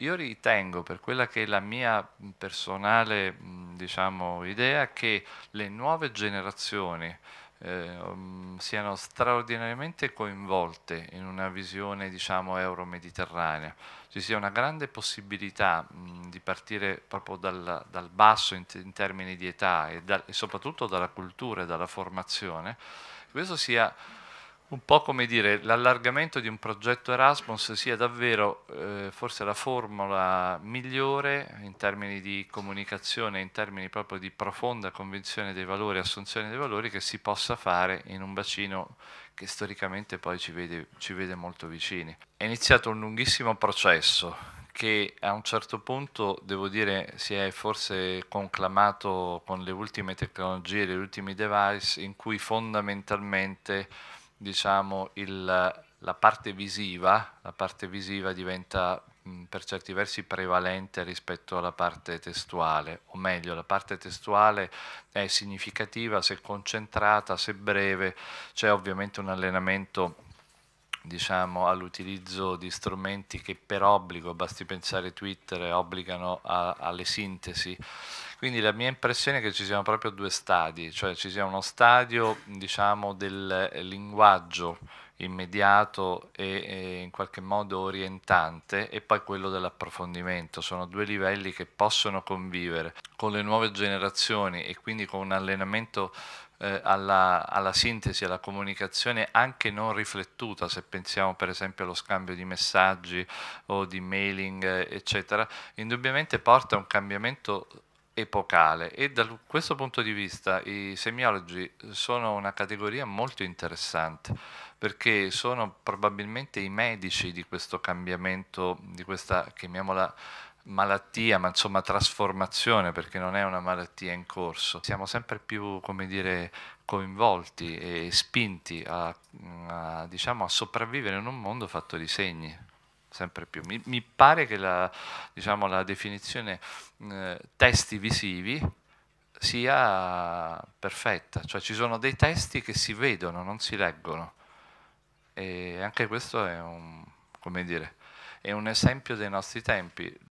Io ritengo, per quella che è la mia personale diciamo, idea, che le nuove generazioni eh, siano straordinariamente coinvolte in una visione diciamo, euro-mediterranea. Ci sia una grande possibilità mh, di partire proprio dal, dal basso in, in, termini di età e, da, e soprattutto dalla cultura e dalla formazione. Questo sia un po' come dire l'allargamento di un progetto Erasmus sia davvero eh, forse la formula migliore in termini di comunicazione, in termini proprio di profonda convinzione dei valori, assunzione dei valori che si possa fare in un bacino che storicamente poi ci vede, ci vede molto vicini. È iniziato un lunghissimo processo che a un certo punto, devo dire, si è forse conclamato con le ultime tecnologie, gli ultimi device in cui fondamentalmente diciamo, il, la, parte visiva, la parte visiva diventa mh, per certi versi prevalente rispetto alla parte testuale, o meglio, la parte testuale è significativa se concentrata, se breve, c'è ovviamente un allenamento diciamo, all'utilizzo di strumenti che per obbligo, basti pensare Twitter, obbligano a, alle sintesi. Quindi la mia impressione è che ci siano proprio due stadi, cioè ci sia uno stadio diciamo, del linguaggio immediato e, e, in qualche modo orientante e poi quello dell'approfondimento. Sono due livelli che possono convivere con le nuove generazioni e quindi con un allenamento eh, alla, alla, sintesi, alla comunicazione anche non riflettuta, se pensiamo per esempio allo scambio di messaggi o di mailing, eccetera, indubbiamente porta a un cambiamento epocale e da questo punto di vista i semiologi sono una categoria molto interessante perché sono probabilmente i medici di questo cambiamento, di questa chiamiamola malattia, ma insomma trasformazione, perché non è una malattia in corso. Siamo sempre più, come dire, coinvolti e spinti a, a, diciamo, a sopravvivere in un mondo fatto di segni sempre più. Mi, mi pare che la, diciamo, la definizione eh, testi visivi sia perfetta, cioè ci sono dei testi che si vedono, non si leggono. E anche questo è un, dire, è un esempio dei nostri tempi.